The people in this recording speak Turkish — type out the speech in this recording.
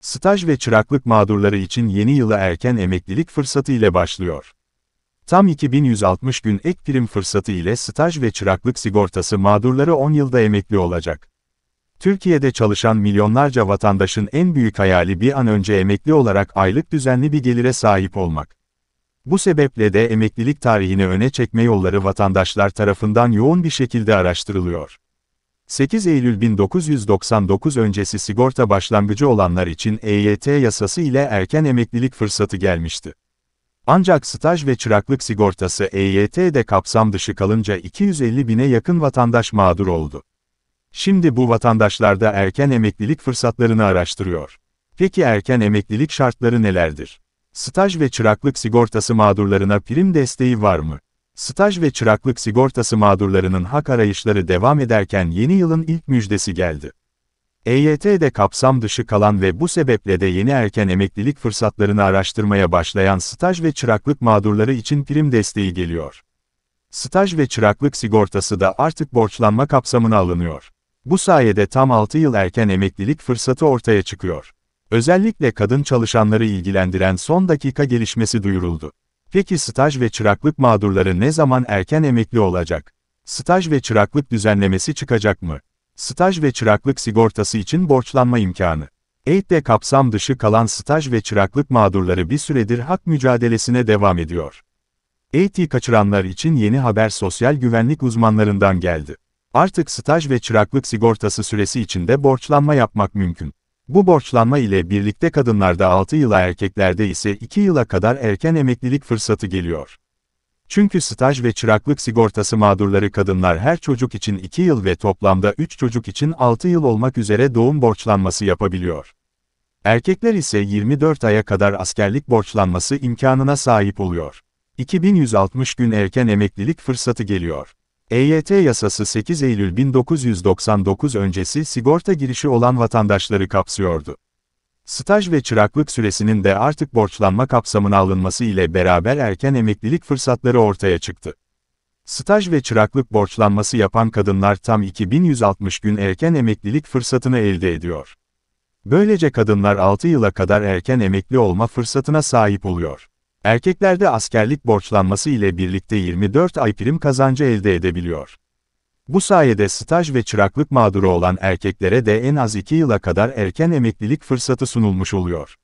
Staj ve çıraklık mağdurları için yeni Yılı erken emeklilik fırsatı ile başlıyor. Tam 2160 gün ek prim fırsatı ile staj ve çıraklık sigortası mağdurları 10 yılda emekli olacak. Türkiye'de çalışan milyonlarca vatandaşın en büyük hayali bir an önce emekli olarak aylık düzenli bir gelire sahip olmak. Bu sebeple de emeklilik tarihini öne çekme yolları vatandaşlar tarafından yoğun bir şekilde araştırılıyor. 8 Eylül 1999 öncesi sigorta başlangıcı olanlar için EYT yasası ile erken emeklilik fırsatı gelmişti. Ancak staj ve çıraklık sigortası EYT'de kapsam dışı kalınca 250 bine yakın vatandaş mağdur oldu. Şimdi bu vatandaşlarda erken emeklilik fırsatlarını araştırıyor. Peki erken emeklilik şartları nelerdir? Staj ve çıraklık sigortası mağdurlarına prim desteği var mı? Staj ve çıraklık sigortası mağdurlarının hak arayışları devam ederken yeni yılın ilk müjdesi geldi. EYT'de kapsam dışı kalan ve bu sebeple de yeni erken emeklilik fırsatlarını araştırmaya başlayan staj ve çıraklık mağdurları için prim desteği geliyor. Staj ve çıraklık sigortası da artık borçlanma kapsamına alınıyor. Bu sayede tam 6 yıl erken emeklilik fırsatı ortaya çıkıyor. Özellikle kadın çalışanları ilgilendiren son dakika gelişmesi duyuruldu. Peki staj ve çıraklık mağdurları ne zaman erken emekli olacak? Staj ve çıraklık düzenlemesi çıkacak mı? Staj ve çıraklık sigortası için borçlanma imkanı. EYT'de kapsam dışı kalan staj ve çıraklık mağdurları bir süredir hak mücadelesine devam ediyor. EYT'i kaçıranlar için yeni haber sosyal güvenlik uzmanlarından geldi. Artık staj ve çıraklık sigortası süresi içinde borçlanma yapmak mümkün. Bu borçlanma ile birlikte kadınlarda 6 yıla erkeklerde ise 2 yıla kadar erken emeklilik fırsatı geliyor. Çünkü staj ve çıraklık sigortası mağdurları kadınlar her çocuk için 2 yıl ve toplamda 3 çocuk için 6 yıl olmak üzere doğum borçlanması yapabiliyor. Erkekler ise 24 aya kadar askerlik borçlanması imkanına sahip oluyor. 2160 gün erken emeklilik fırsatı geliyor. EYT yasası 8 Eylül 1999 öncesi sigorta girişi olan vatandaşları kapsıyordu. Staj ve çıraklık süresinin de artık borçlanma kapsamına alınması ile beraber erken emeklilik fırsatları ortaya çıktı. Staj ve çıraklık borçlanması yapan kadınlar tam 2160 gün erken emeklilik fırsatını elde ediyor. Böylece kadınlar 6 yıla kadar erken emekli olma fırsatına sahip oluyor. Erkeklerde askerlik borçlanması ile birlikte 24 ay prim kazancı elde edebiliyor. Bu sayede staj ve çıraklık mağduru olan erkeklere de en az 2 yıla kadar erken emeklilik fırsatı sunulmuş oluyor.